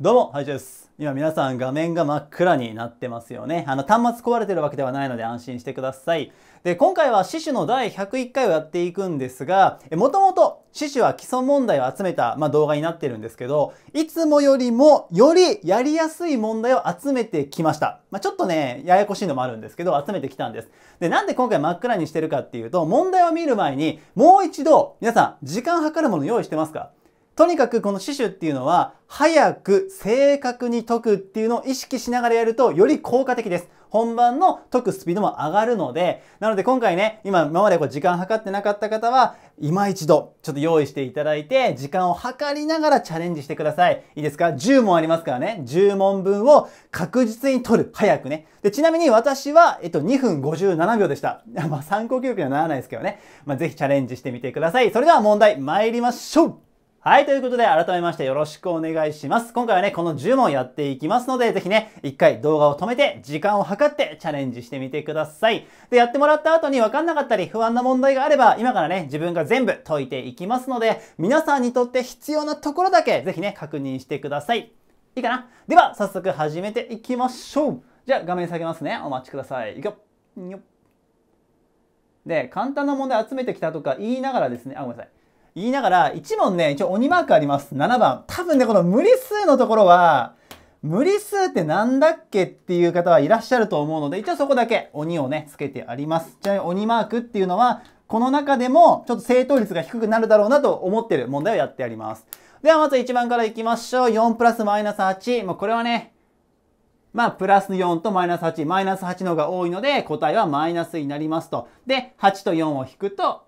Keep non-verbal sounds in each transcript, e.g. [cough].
どうも、ハイジェス。今皆さん画面が真っ暗になってますよね。あの端末壊れてるわけではないので安心してください。で、今回は死守の第101回をやっていくんですが、もともと死守は基礎問題を集めた、まあ、動画になってるんですけど、いつもよりもよりやりやすい問題を集めてきました。まあ、ちょっとね、ややこしいのもあるんですけど、集めてきたんです。で、なんで今回真っ暗にしてるかっていうと、問題を見る前にもう一度皆さん時間計るもの用意してますかとにかくこの死守っていうのは、早く正確に解くっていうのを意識しながらやると、より効果的です。本番の解くスピードも上がるので、なので今回ね、今、今までこう時間計ってなかった方は、今一度、ちょっと用意していただいて、時間を計りながらチャレンジしてください。いいですか ?10 問ありますからね。10問分を確実に取る。早くね。で、ちなみに私は、えっと、2分57秒でした。[laughs] まあ、参考記録にはならないですけどね。まあ、ぜひチャレンジしてみてください。それでは問題、参りましょうはい、ということで改めましてよろしくお願いします。今回はね、この10問やっていきますので、ぜひね、一回動画を止めて、時間を計ってチャレンジしてみてください。で、やってもらった後に分かんなかったり、不安な問題があれば、今からね、自分が全部解いていきますので、皆さんにとって必要なところだけ、ぜひね、確認してください。いいかなでは、早速始めていきましょう。じゃあ、画面下げますね。お待ちください。いくよ。よで、簡単な問題集めてきたとか言いながらですね、あ、ごめんなさい。言いながら、1問ね、一応鬼マークあります。7番。多分ね、この無理数のところは、無理数ってなんだっけっていう方はいらっしゃると思うので、一応そこだけ鬼をね、つけてあります。ちなみに鬼マークっていうのは、この中でもちょっと正答率が低くなるだろうなと思ってる問題をやってあります。ではまず1番からいきましょう。4プラスマイナス8。もうこれはね、まあ、プラス4とマイナス8。マイナス8の方が多いので、答えはマイナスになりますと。で、8と4を引くと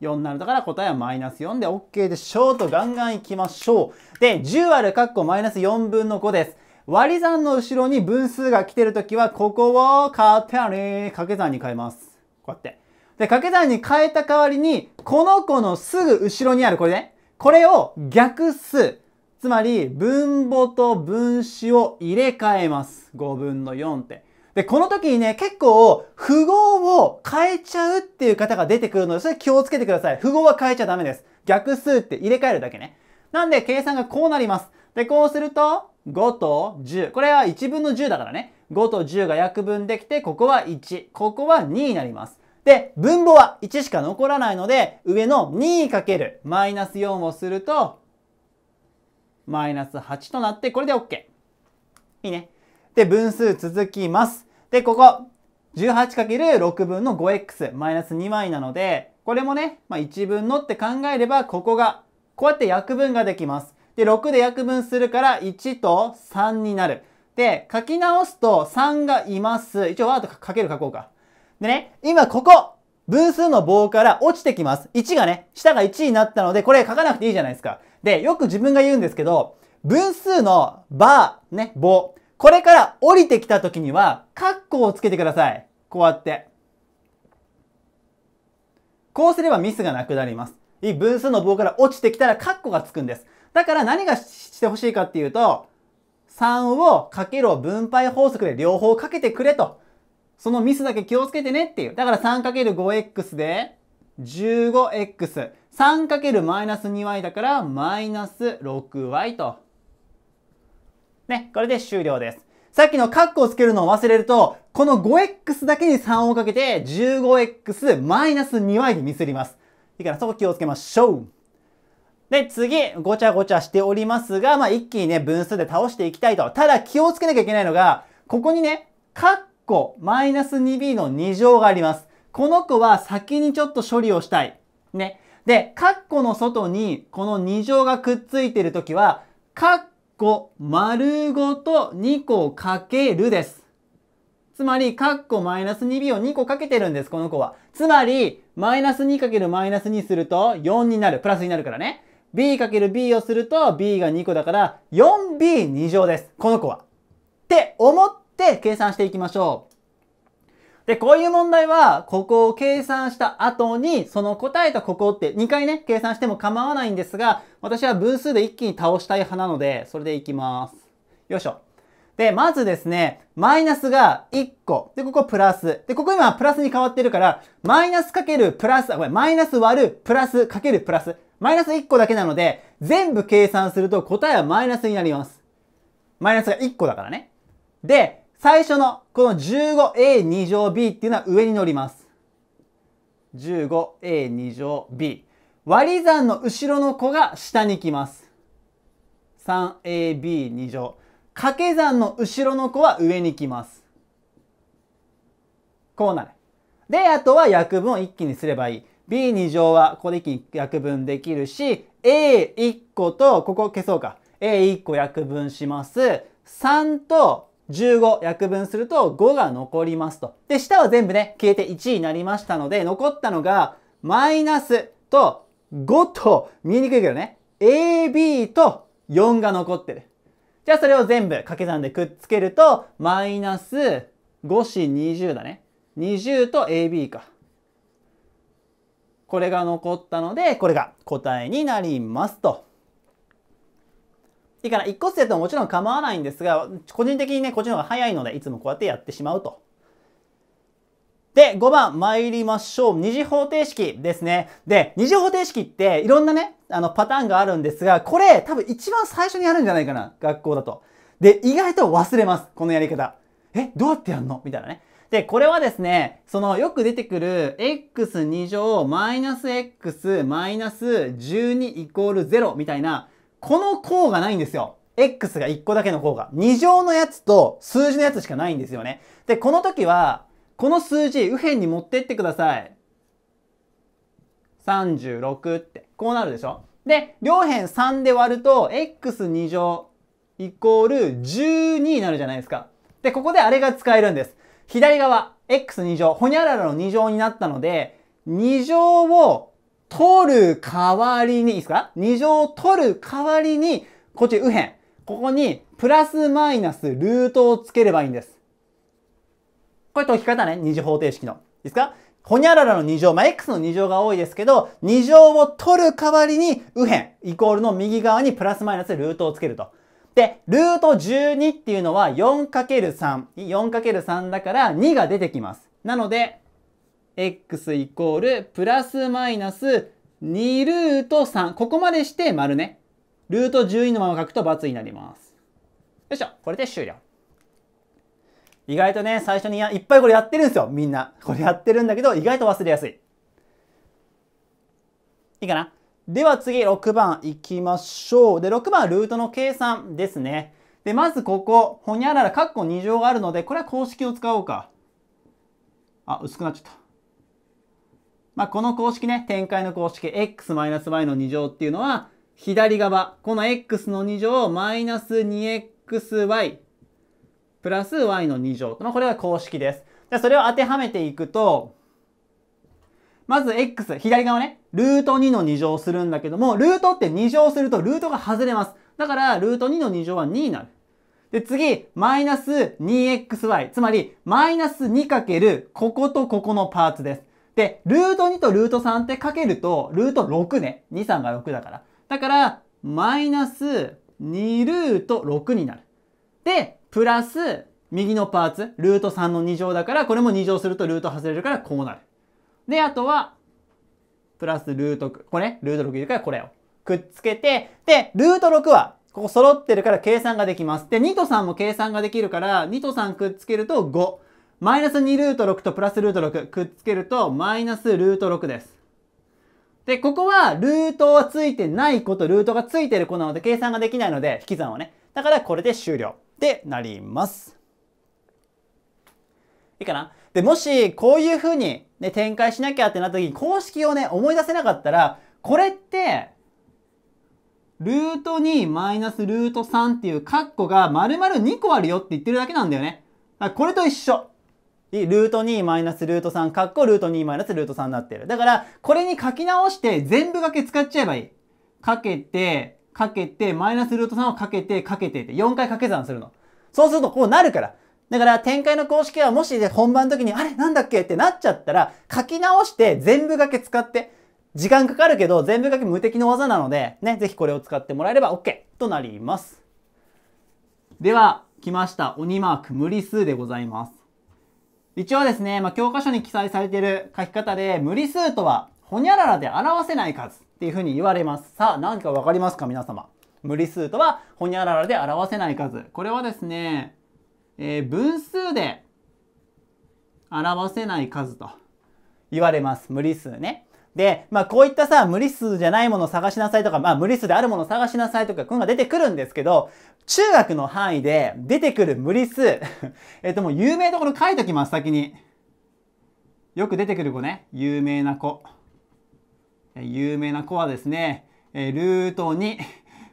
4になるだから答えはマイナス4で OK でしょうとガンガンいきましょう。で、10あるカッコマイナス4分の5です。割り算の後ろに分数が来てるときは、ここをテ手に掛け算に変えます。こうやって。で、掛け算に変えた代わりに、この子のすぐ後ろにあるこれね。これを逆数。つまり、分母と分子を入れ替えます。5分の4って。で、この時にね、結構、符号を変えちゃうっていう方が出てくるので、それ気をつけてください。符号は変えちゃダメです。逆数って入れ替えるだけね。なんで、計算がこうなります。で、こうすると、5と10。これは1分の10だからね。5と10が約分できて、ここは1。ここは2になります。で、分母は1しか残らないので、上の 2× マイナス4をすると、マイナス8となって、これで OK。いいね。で、分数続きます。で、ここ、18×6 分の 5x マイナス2枚なので、これもね、まあ、1分のって考えれば、ここが、こうやって約分ができます。で、6で約分するから1と3になる。で、書き直すと3がいます。一応ワードかける書こうか。でね、今ここ、分数の棒から落ちてきます。1がね、下が1になったので、これ書かなくていいじゃないですか。で、よく自分が言うんですけど、分数のバー、ね、棒。これから降りてきた時には、カッコをつけてください。こうやって。こうすればミスがなくなります。い分数の棒から落ちてきたらカッコがつくんです。だから何がしてほしいかっていうと、3をかけろ分配法則で両方かけてくれと。そのミスだけ気をつけてねっていう。だから 3×5x で 15x。3× マイナス 2y だからマイナス 6y と。ね、これで終了です。さっきのカッコをつけるのを忘れると、この 5x だけに3をかけて 15x-2y にミスります。いいからそこ気をつけましょう。で、次、ごちゃごちゃしておりますが、まあ、一気にね、分数で倒していきたいと。ただ気をつけなきゃいけないのが、ここにね、カッコマイナス 2b の2乗があります。この子は先にちょっと処理をしたい。ね。で、カッコの外にこの2乗がくっついてるときは、カッ個丸ごと2個かけるです。つまり、カッコマイナス 2b を2個かけてるんです、この子は。つまり、マイナス2るマイナス2すると4になる。プラスになるからね。b る b をすると b が2個だから 4b2 乗です。この子は。って思って計算していきましょう。で、こういう問題は、ここを計算した後に、その答えとここって2回ね、計算しても構わないんですが、私は分数で一気に倒したい派なので、それでいきます。よいしょ。で、まずですね、マイナスが1個。で、ここプラス。で、ここ今プラスに変わってるから、マイナスかけるプラス、あ、ごめん、マイナス割るプラスかけるプラス。マイナス1個だけなので、全部計算すると答えはマイナスになります。マイナスが1個だからね。で、最初のこの 15a2 乗 b っていうのは上に乗ります。15a2 乗 b。割り算の後ろの子が下に来ます。3ab2 乗。掛け算の後ろの子は上に来ます。こうなる。で、あとは約分を一気にすればいい。b2 乗はここで一気に約分できるし、a1 個と、ここ消そうか。a1 個約分します。3と15約分すると5が残りますと。で、下は全部ね、消えて1になりましたので、残ったのが、マイナスと5と、見えにくいけどね、AB と4が残ってる。じゃあそれを全部掛け算でくっつけると、マイナス5し20だね。20と AB か。これが残ったので、これが答えになりますと。いいから、一個ずつやってももちろん構わないんですが、個人的にね、こっちの方が早いので、いつもこうやってやってしまうと。で、5番参りましょう。二次方程式ですね。で、二次方程式っていろんなね、あのパターンがあるんですが、これ多分一番最初にやるんじゃないかな。学校だと。で、意外と忘れます。このやり方。え、どうやってやんのみたいなね。で、これはですね、そのよく出てくる x2 乗マイナス x マイナス12イコール0みたいな、この項がないんですよ。x が1個だけの項が。2乗のやつと数字のやつしかないんですよね。で、この時は、この数字、右辺に持ってってください。36って、こうなるでしょで、両辺3で割ると、x2 乗イコール12になるじゃないですか。で、ここであれが使えるんです。左側、x2 乗、ほにゃららの2乗になったので、2乗を取る代わりに、いいですか二乗取る代わりに、こっち右辺。ここに、プラスマイナスルートをつければいいんです。これ解き方ね、二次方程式の。いいですかほにゃららの二乗、まあ、x の二乗が多いですけど、二乗を取る代わりに、右辺、イコールの右側にプラスマイナスルートをつけると。で、ルート12っていうのは 4×3。4×3 だから2が出てきます。なので、x イコールプラスマイナス2ルート3。ここまでして丸ね。ルート12のまま書くと×になります。よいしょ。これで終了。意外とね、最初にやいっぱいこれやってるんですよ。みんな。これやってるんだけど、意外と忘れやすい。いいかなでは次、6番いきましょう。で、6番ルートの計算ですね。で、まずここ、ほにゃらら、かっこ2乗があるので、これは公式を使おうか。あ、薄くなっちゃった。まあ、この公式ね、展開の公式 x-y の2乗っていうのは、左側、この x の2乗マイナス 2xy プラス y の2乗。まあ、これは公式です。で、それを当てはめていくと、まず x、左側ね、ルート2の2乗するんだけども、ルートって2乗するとルートが外れます。だから、ルート2の2乗は2になる。で、次、マイナス 2xy。つまり、マイナス 2× こことここのパーツです。で、ルート2とルート3ってかけると、ルート6ね。2、3が6だから。だから、マイナス2ルート6になる。で、プラス、右のパーツ、ルート3の2乗だから、これも2乗するとルート外れるからこうなる。で、あとは、プラスルート、これ、ルート6いるからこれをくっつけて、で、ルート6は、ここ揃ってるから計算ができます。で、2と3も計算ができるから、2と3くっつけると5。マイナス2ルート6とプラスルート6くっつけるとマイナスルート6です。で、ここはルートはついてない子とルートがついてる子なので計算ができないので引き算はね。だからこれで終了ってなります。いいかなで、もしこういう風にね、展開しなきゃってなった時に公式をね、思い出せなかったら、これって、ルート2マイナスルート3っていう括弧が丸々2個あるよって言ってるだけなんだよね。これと一緒。ルート2マイナスルート3、カッコルート2マイナスルート3になってる。だから、これに書き直して全部掛け使っちゃえばいい。かけて、かけて、マイナスルート3をかけて、かけてって4回掛け算するの。そうするとこうなるから。だから展開の公式はもし本番の時にあれなんだっけってなっちゃったら書き直して全部掛け使って時間かかるけど全部掛け無敵の技なのでね、ぜひこれを使ってもらえれば OK となります。では、来ました。鬼マーク無理数でございます。一応ですね、まあ、教科書に記載されている書き方で、無理数とは、ほにゃららで表せない数っていうふうに言われます。さあ、何かわかりますか皆様。無理数とは、ほにゃららで表せない数。これはですね、えー、分数で表せない数と言われます。無理数ね。で、まあこういったさ、無理数じゃないものを探しなさいとか、まあ無理数であるものを探しなさいとか、こういうのが出てくるんですけど、中学の範囲で出てくる無理数 [laughs] えっともう有名ところ書いときます、先に。よく出てくる子ね。有名な子。有名な子はですね、えルート2、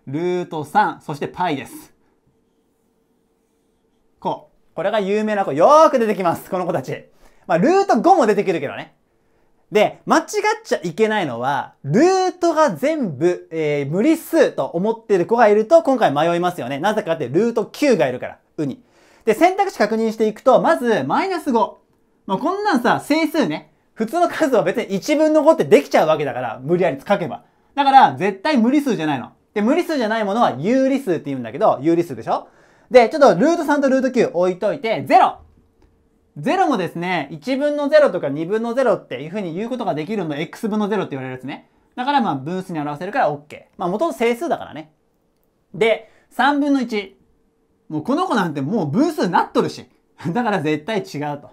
ルート3、そしてパイです。こう。これが有名な子。よーく出てきます。この子たち。まあ、ルート5も出てくるけどね。で、間違っちゃいけないのは、ルートが全部、えー、無理数と思ってる子がいると、今回迷いますよね。なぜかって、ルート9がいるから、ウニ。で、選択肢確認していくと、まず、マイナス5。まあ、こんなんさ、整数ね。普通の数は別に1分の5ってできちゃうわけだから、無理やり書けば。だから、絶対無理数じゃないの。で、無理数じゃないものは有理数って言うんだけど、有理数でしょで、ちょっとルート3とルート9置いといて、0。0もですね、1分の0とか2分の0っていう風に言うことができるの x 分の0って言われるですね。だからまあ分数に表せるから OK。まあ元々整数だからね。で、3分の1。もうこの子なんてもう分数なっとるし。[laughs] だから絶対違うと。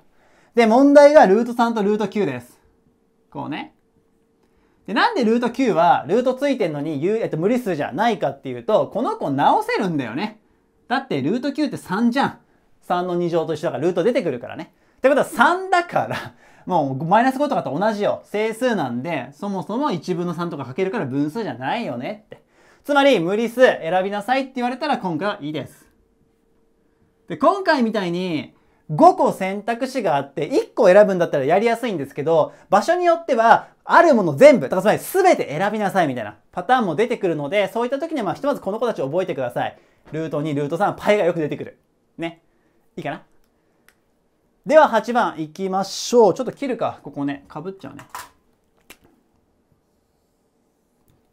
で、問題がルート3とルート9です。こうね。で、なんでルート9は、ルートついてんのに、えっと、無理数じゃないかっていうと、この子直せるんだよね。だって、ルート9って3じゃん。3の2乗と一緒だからルート出てくるからね。ってことは3だから、[laughs] もうマイナス5とかと同じよ。整数なんで、そもそも1分の3とかかけるから分数じゃないよねって。つまり無理数選びなさいって言われたら今回はいいです。で、今回みたいに5個選択肢があって1個選ぶんだったらやりやすいんですけど、場所によってはあるもの全部、だからつまり全て選びなさいみたいなパターンも出てくるので、そういった時にはまあひとまずこの子たち覚えてください。ルート2、ルート3、パイがよく出てくる。ね。いいかなでは8番いきましょう。ちょっと切るか、ここね。かぶっちゃうね。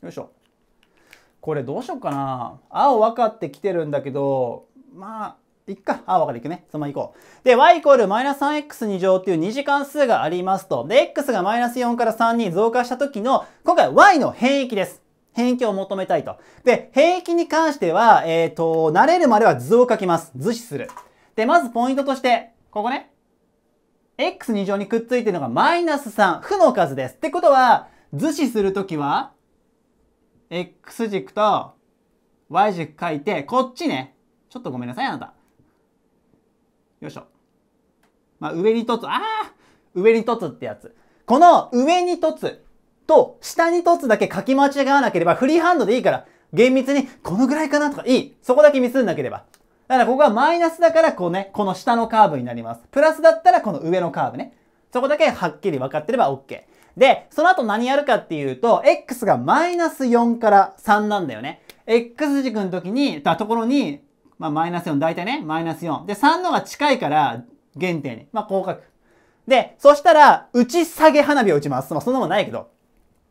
よいしょ。これどうしようかな。青分かってきてるんだけど、まあ、いっか。青分かっていくね。そのままいこう。で、y イコールマイナス 3x2 乗っていう2次関数がありますと。で、x がマイナス4から3に増加した時の、今回 y の変域です。変域を求めたいと。で、変域に関しては、えっ、ー、と、慣れるまでは図を書きます。図示する。で、まずポイントとして、ここね、x2 乗にくっついてるのがマイナス3、負の数です。ってことは、図示するときは、x 軸と y 軸書いて、こっちね、ちょっとごめんなさい、あなた。よいしょ。まあ、上に凸、ああ上に凸ってやつ。この上に凸と下に凸だけ書き間違わなければ、フリーハンドでいいから、厳密にこのぐらいかなとかいい。そこだけミスんなければ。だからここがマイナスだからこうね、この下のカーブになります。プラスだったらこの上のカーブね。そこだけはっきり分かってれば OK。で、その後何やるかっていうと、x がマイナス4から3なんだよね。x 軸の時に、たところに、まあ、マイナス4、大体ね、マイナス4。で、3のが近いから、原点に。まあ、広角。で、そしたら、打ち下げ花火を打ちます。まあ、そんなもんないけど。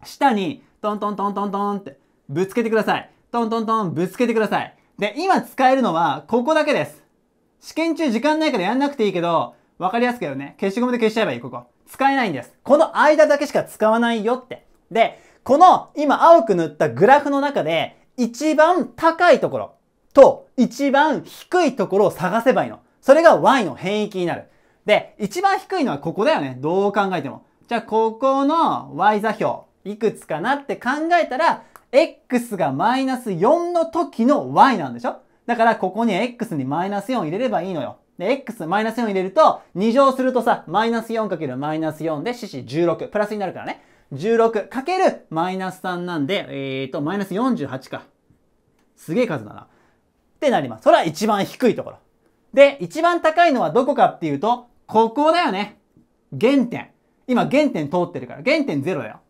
下に、トントントントントンって、ぶつけてください。トントントン、ぶつけてください。で、今使えるのは、ここだけです。試験中時間ないからやんなくていいけど、わかりやすくけどね、消しゴムで消しちゃえばいい、ここ。使えないんです。この間だけしか使わないよって。で、この今青く塗ったグラフの中で、一番高いところと一番低いところを探せばいいの。それが y の変域になる。で、一番低いのはここだよね。どう考えても。じゃあ、ここの y 座標、いくつかなって考えたら、x がマイナス4の時の y なんでしょだからここに x にマイナス4入れればいいのよ。で、x マイナス4入れると、2乗するとさ、マイナス4るマイナス4で、四子16、プラスになるからね。16かけるマイナス3なんで、えーと、マイナス48か。すげえ数だな。ってなります。それは一番低いところ。で、一番高いのはどこかっていうと、ここだよね。原点。今原点通ってるから、原点0だよ。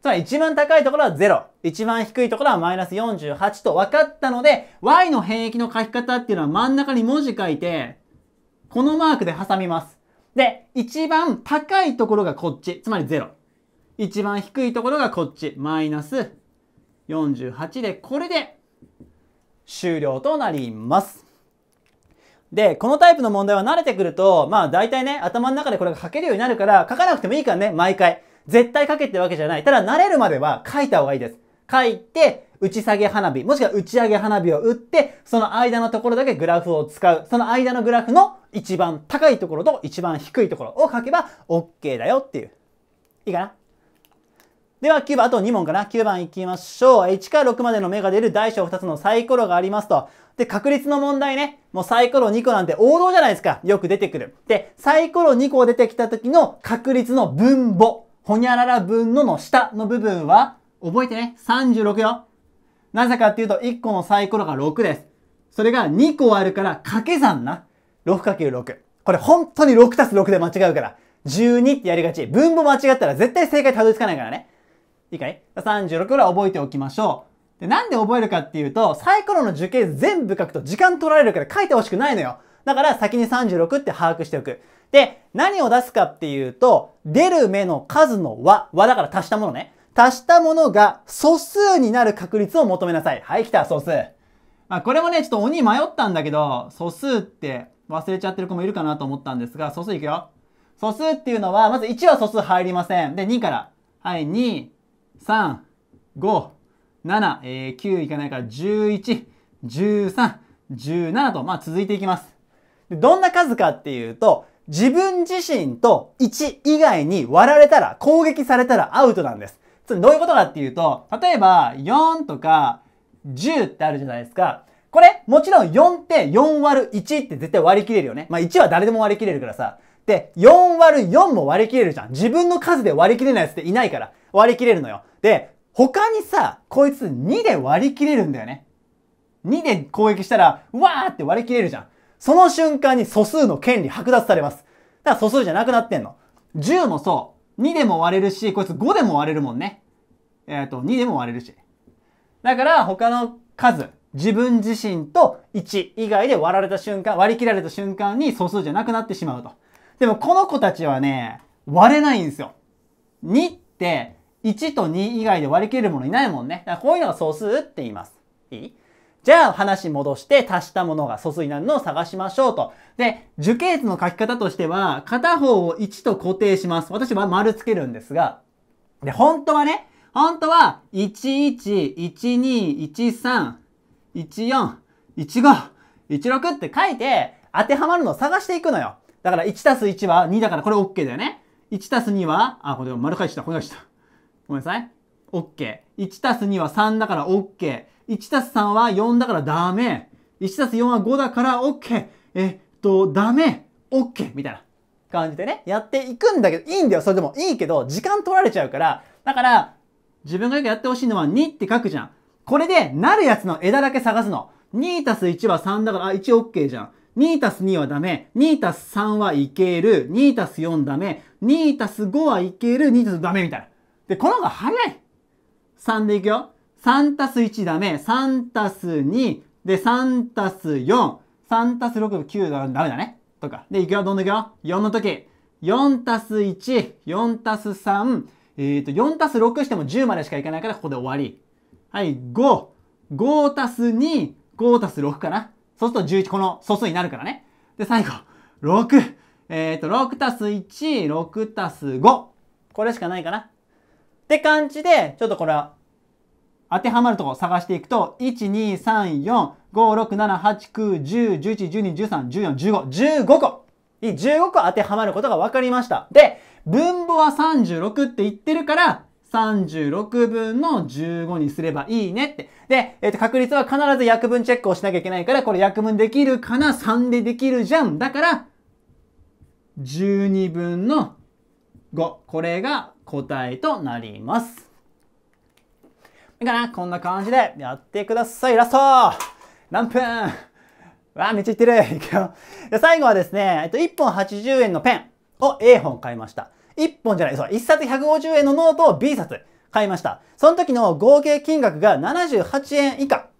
つまり一番高いところは0、一番低いところはマイナス48と分かったので、y の変域の書き方っていうのは真ん中に文字書いて、このマークで挟みます。で、一番高いところがこっち、つまり0。一番低いところがこっち、マイナス48で、これで終了となります。で、このタイプの問題は慣れてくると、まあ大体ね、頭の中でこれが書けるようになるから、書かなくてもいいからね、毎回。絶対書けってわけじゃない。ただ慣れるまでは書いた方がいいです。書いて、打ち下げ花火、もしくは打ち上げ花火を打って、その間のところだけグラフを使う。その間のグラフの一番高いところと一番低いところを書けば OK だよっていう。いいかなでは9番、あと2問かな。9番いきましょう。1から6までの目が出る大小2つのサイコロがありますと。で、確率の問題ね。もうサイコロ2個なんて王道じゃないですか。よく出てくる。で、サイコロ2個出てきた時の確率の分母。ほにゃらら分のの下の部分は、覚えてね、36よ。なぜかっていうと、1個のサイコロが6です。それが2個あるから掛け算な。6×6。これ本当に6たす6で間違うから。12ってやりがち。分母間違ったら絶対正解たどり着かないからね。いいかい ?36 はら覚えておきましょう。で、なんで覚えるかっていうと、サイコロの樹形全部書くと時間取られるから書いてほしくないのよ。だから先に36って把握しておく。で、何を出すかっていうと、出る目の数の和、和だから足したものね。足したものが素数になる確率を求めなさい。はい、来た、素数。まあ、これもね、ちょっと鬼迷ったんだけど、素数って忘れちゃってる子もいるかなと思ったんですが、素数いくよ。素数っていうのは、まず1は素数入りません。で、2から。はい、2、3、5、7、えー、9いかないから11、13、17と、まあ、続いていきます。どんな数かっていうと、自分自身と1以外に割られたら、攻撃されたらアウトなんです。どういうことかっていうと、例えば4とか10ってあるじゃないですか。これ、もちろん4って4割る1って絶対割り切れるよね。まあ1は誰でも割り切れるからさ。で、4割る4も割り切れるじゃん。自分の数で割り切れないやつっていないから割り切れるのよ。で、他にさ、こいつ2で割り切れるんだよね。2で攻撃したら、わーって割り切れるじゃん。その瞬間に素数の権利剥奪されます。だから素数じゃなくなってんの。10もそう。2でも割れるし、こいつ5でも割れるもんね。えっ、ー、と、2でも割れるし。だから他の数、自分自身と1以外で割られた瞬間、割り切られた瞬間に素数じゃなくなってしまうと。でもこの子たちはね、割れないんですよ。2って1と2以外で割り切れるものいないもんね。だからこういうのが素数って言います。いいじゃあ話戻して足したものが素数になるのを探しましょうと。で、樹形図の書き方としては、片方を1と固定します。私は丸つけるんですが、で、本当はね、本当は、11,12,13,14,15,16って書いて、当てはまるのを探していくのよ。だから1たす1は2だからこれ OK だよね。1たす2は、あ、これ丸返した、これ返した。ごめんなさい。OK。1たす2は3だから OK。1たす3は4だからダメ。1たす4は5だから OK。えっと、ダメ。OK。みたいな感じでね、やっていくんだけど、いいんだよ。それでもいいけど、時間取られちゃうから、だから、自分がよくやってほしいのは2って書くじゃん。これで、なるやつの枝だけ探すの。2たす1は3だから、あ、1 OK じゃん。2たす2はダメ。2たす3はいける。2たす4ダメ。2たす5はいける。2たすダメみたいな。で、この方が早い。3でいくよ。3たす1ダメ。3たす2。で、3たす4。3たす6、9ダメだね。とか。で、いくよ、どんどんいくよ。4の時。4たす1。4たす3。えーと、4たす6しても10までしかいかないから、ここで終わり。はい、5。5たす2。5たす6かな。そうすると11、この素数になるからね。で、最後。6。えっ、ー、と、6たす1。6たす5。これしかないかな。って感じで、ちょっとこれは当てはまるとこ探していくと、1、2、3、4、5、6、7、8、9、10、11、12、13、14、15、15個15個当てはまることが分かりました。で、分母は36って言ってるから、36分の15にすればいいねって。で、えっ、ー、と、確率は必ず約分チェックをしなきゃいけないから、これ約分できるかな ?3 でできるじゃん。だから、12分の5。これが答えとなります。いいかなこんな感じでやってください。ラスト何分わあ、めっちゃいってる。いくよ。で、最後はですね、えっと、1本80円のペンを A 本買いました。1本じゃない、そう、1冊150円のノートを B 冊買いました。その時の合計金額が78円以下。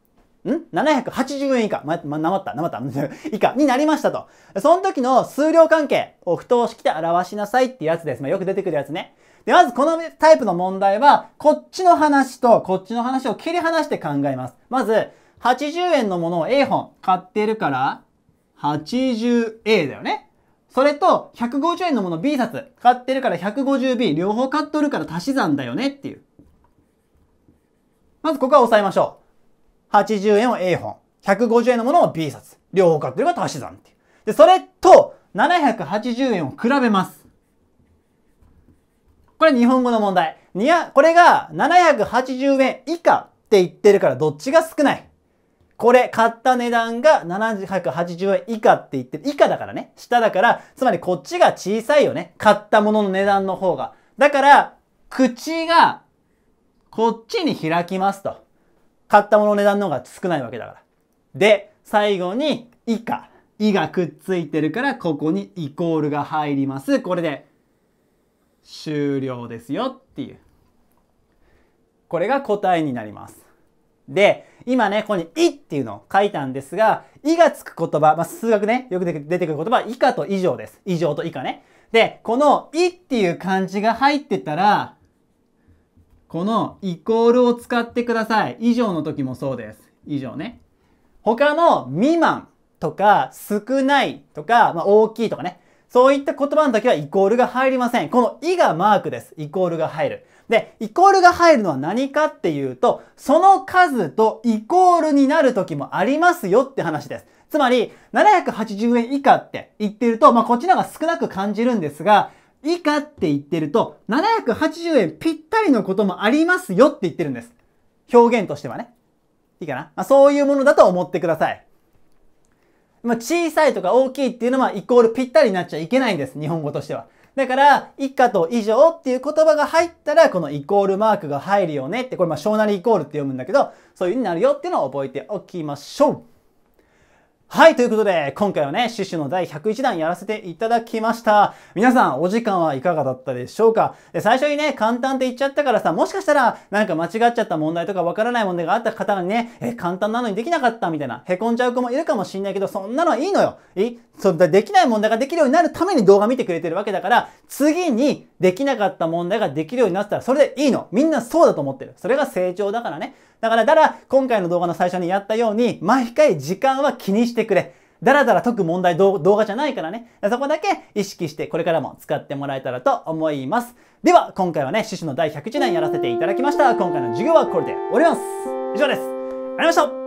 ん ?780 円以下。ま、ま、なまった、なまった、[laughs] 以下になりましたと。その時の数量関係を不等式で表しなさいってやつです。まあ、よく出てくるやつね。で、まずこのタイプの問題は、こっちの話とこっちの話を切り離して考えます。まず、80円のものを A 本買ってるから、80A だよね。それと、150円のもの B 冊買ってるから 150B、両方買っとるから足し算だよねっていう。まずここは押さえましょう。80円を A 本、150円のものを B 冊、両方買ってるから足し算っていう。で、それと、780円を比べます。これ日本語の問題。にゃ、これが780円以下って言ってるからどっちが少ないこれ買った値段が780円以下って言ってる。以下だからね。下だから、つまりこっちが小さいよね。買ったものの値段の方が。だから、口がこっちに開きますと。買ったものの値段の方が少ないわけだから。で、最後に以下。「い」がくっついてるからここにイコールが入ります。これで終了ですよっていう。これが答えになります。で、今ね、ここに「い」っていうのを書いたんですが、「い」がつく言葉、まあ、数学ね、よく出てくる言葉は以下と以上です。以上と以下ね。で、この「い」っていう漢字が入ってたら、このイコールを使ってください。以上の時もそうです。以上ね。他の未満とか少ないとか、まあ、大きいとかね。そういった言葉の時はイコールが入りません。この「い」がマークです。イコールが入る。で、イコールが入るのは何かっていうと、その数とイコールになる時もありますよって話です。つまり、780円以下って言ってると、まあ、こっちの方が少なく感じるんですが、以下って言ってると、780円ぴったりのこともありますよって言ってるんです。表現としてはね。いいかな、まあ、そういうものだと思ってください。まあ、小さいとか大きいっていうのはイコールぴったりになっちゃいけないんです。日本語としては。だから、以下と以上っていう言葉が入ったら、このイコールマークが入るよねって、これまあ小なりイコールって読むんだけど、そういう風になるよっていうのを覚えておきましょう。はい、ということで、今回はね、シュシュの第101弾やらせていただきました。皆さん、お時間はいかがだったでしょうかで最初にね、簡単って言っちゃったからさ、もしかしたら、なんか間違っちゃった問題とかわからない問題があった方にね、え、簡単なのにできなかったみたいな、へこんじゃう子もいるかもしんないけど、そんなのはいいのよ。いそんなできない問題ができるようになるために動画見てくれてるわけだから、次に、できなかった問題ができるようになったら、それでいいの。みんなそうだと思ってる。それが成長だからね。だから、だら、今回の動画の最初にやったように、毎回時間は気にしてくれ。だらだら解く問題動画じゃないからね。そこだけ意識してこれからも使ってもらえたらと思います。では、今回はね、趣旨の第101弾やらせていただきました。今回の授業はこれで終わります。以上です。ありがとうございました。